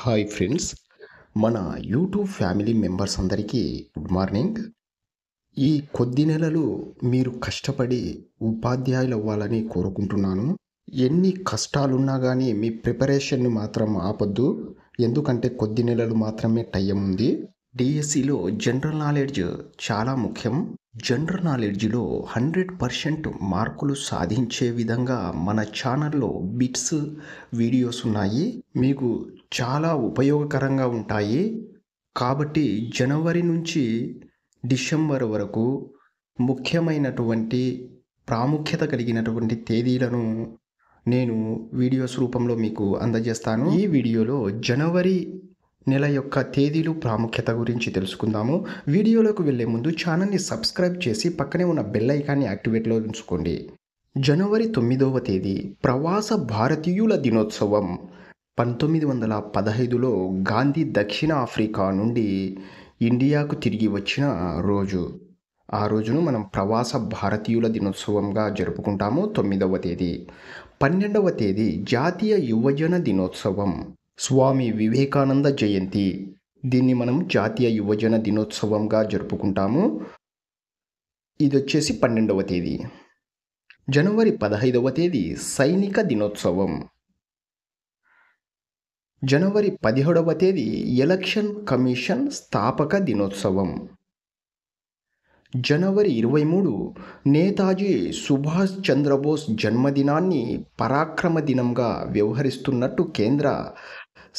hi friends మన YouTube family members అందరికీ good morning ఈ కొద్ది నెలలు మీరు కష్టపడి ఉపాధ్యాయులు అవ్వాలని కోరుకుంటున్నాను ఎన్ని కష్టాలున్నా కానీ మీ ప్రిపరేషన్ని మాత్రం ఆపద్దు ఎందుకంటే కొద్ది నెలలు మాత్రమే టైం ఉంది డిఎస్సిలో జనరల్ నాలెడ్జ్ చాలా ముఖ్యం జనరల్ నాలెడ్జ్లో హండ్రెడ్ పర్సెంట్ మార్కులు సాధించే విధంగా మన ఛానల్లో బిట్స్ వీడియోస్ ఉన్నాయి మీకు చాలా ఉపయోగకరంగా ఉంటాయి కాబట్టి జనవరి నుంచి డిసెంబర్ వరకు ముఖ్యమైనటువంటి ప్రాముఖ్యత కలిగినటువంటి తేదీలను నేను వీడియోస్ రూపంలో మీకు అందజేస్తాను ఈ వీడియోలో జనవరి నెల యొక్క తేదీలు ప్రాముఖ్యత గురించి తెలుసుకుందాము వీడియోలోకి వెళ్లే ముందు ఛానల్ని సబ్స్క్రైబ్ చేసి పక్కనే ఉన్న బెల్ ఐకాన్ని యాక్టివేట్లో ఉంచుకోండి జనవరి తొమ్మిదవ తేదీ ప్రవాస భారతీయుల దినోత్సవం పంతొమ్మిది వందల పదహైదులో గాంధీ దక్షిణ ఆఫ్రికా నుండి ఇండియాకు తిరిగి వచ్చిన రోజు ఆ రోజును మనం ప్రవాస భారతీయుల దినోత్సవంగా జరుపుకుంటాము తొమ్మిదవ తేదీ పన్నెండవ తేదీ జాతీయ యువజన దినోత్సవం స్వామి వివేకానంద జయంతి దీన్ని మనం జాతీయ యువజన దినోత్సవంగా జరుపుకుంటాము ఇది వచ్చేసి పన్నెండవ తేదీ జనవరి పదహైదవ తేదీ సైనిక దినోత్సవం జనవరి పదిహేడవ తేదీ ఎలక్షన్ కమిషన్ స్థాపక దినోత్సవం జనవరి ఇరవై మూడు నేతాజీ సుభాష్ చంద్రబోస్ జన్మదినాన్ని పరాక్రమ దినంగా వ్యవహరిస్తున్నట్టు కేంద్ర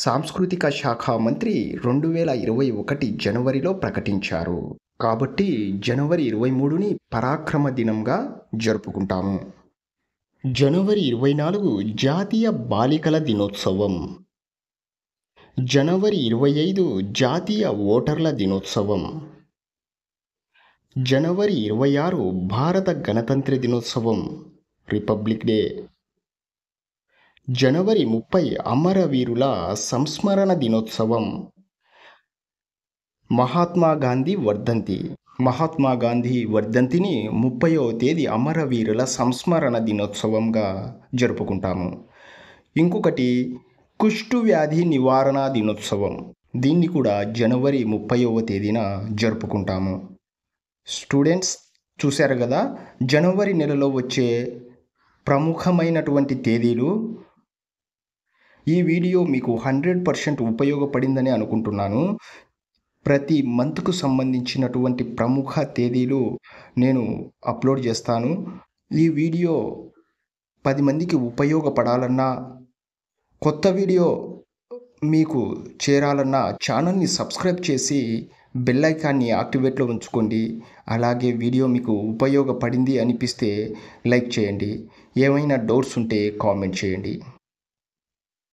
సాంస్కృతిక శాఖ మంత్రి రెండు వేల ఇరవై ఒకటి జనవరిలో ప్రకటించారు కాబట్టి జనవరి ఇరవై మూడుని పరాక్రమ దినంగా జరుపుకుంటాము జనవరి ఇరవై నాలుగు జాతీయ బాలికల దినోత్సవం జనవరి ఇరవై ఐదు జాతీయ ఓటర్ల దినోత్సవం జనవరి ఇరవై ఆరు భారత గణతంత్ర దినోత్సవం రిపబ్లిక్ డే జనవరి ముప్పై అమరవీరుల సంస్మరణ దినోత్సవం మహాత్మా గాంధీ వర్ధంతి మహాత్మా గాంధీ వర్ధంతిని ముప్పయో తేదీ అమరవీరుల సంస్మరణ దినోత్సవంగా జరుపుకుంటాము ఇంకొకటి కుష్టు వ్యాధి నివారణ దినోత్సవం దీన్ని కూడా జనవరి ముప్పైవ తేదీన జరుపుకుంటాము స్టూడెంట్స్ చూశారు కదా జనవరి నెలలో వచ్చే ప్రముఖమైనటువంటి తేదీలు ఈ వీడియో మీకు హండ్రెడ్ పర్సెంట్ ఉపయోగపడిందని అనుకుంటున్నాను ప్రతి మంత్కు సంబంధించినటువంటి ప్రముఖ తేదీలు నేను అప్లోడ్ చేస్తాను ఈ వీడియో పది మందికి ఉపయోగపడాలన్నా కొత్త వీడియో మీకు చేరాలన్నా ఛానల్ని సబ్స్క్రైబ్ చేసి బెల్లైకాన్ని ఐకాన్ని యాక్టివేట్లో ఉంచుకోండి అలాగే వీడియో మీకు ఉపయోగపడింది అనిపిస్తే లైక్ చేయండి ఏమైనా డౌట్స్ ఉంటే కామెంట్ చేయండి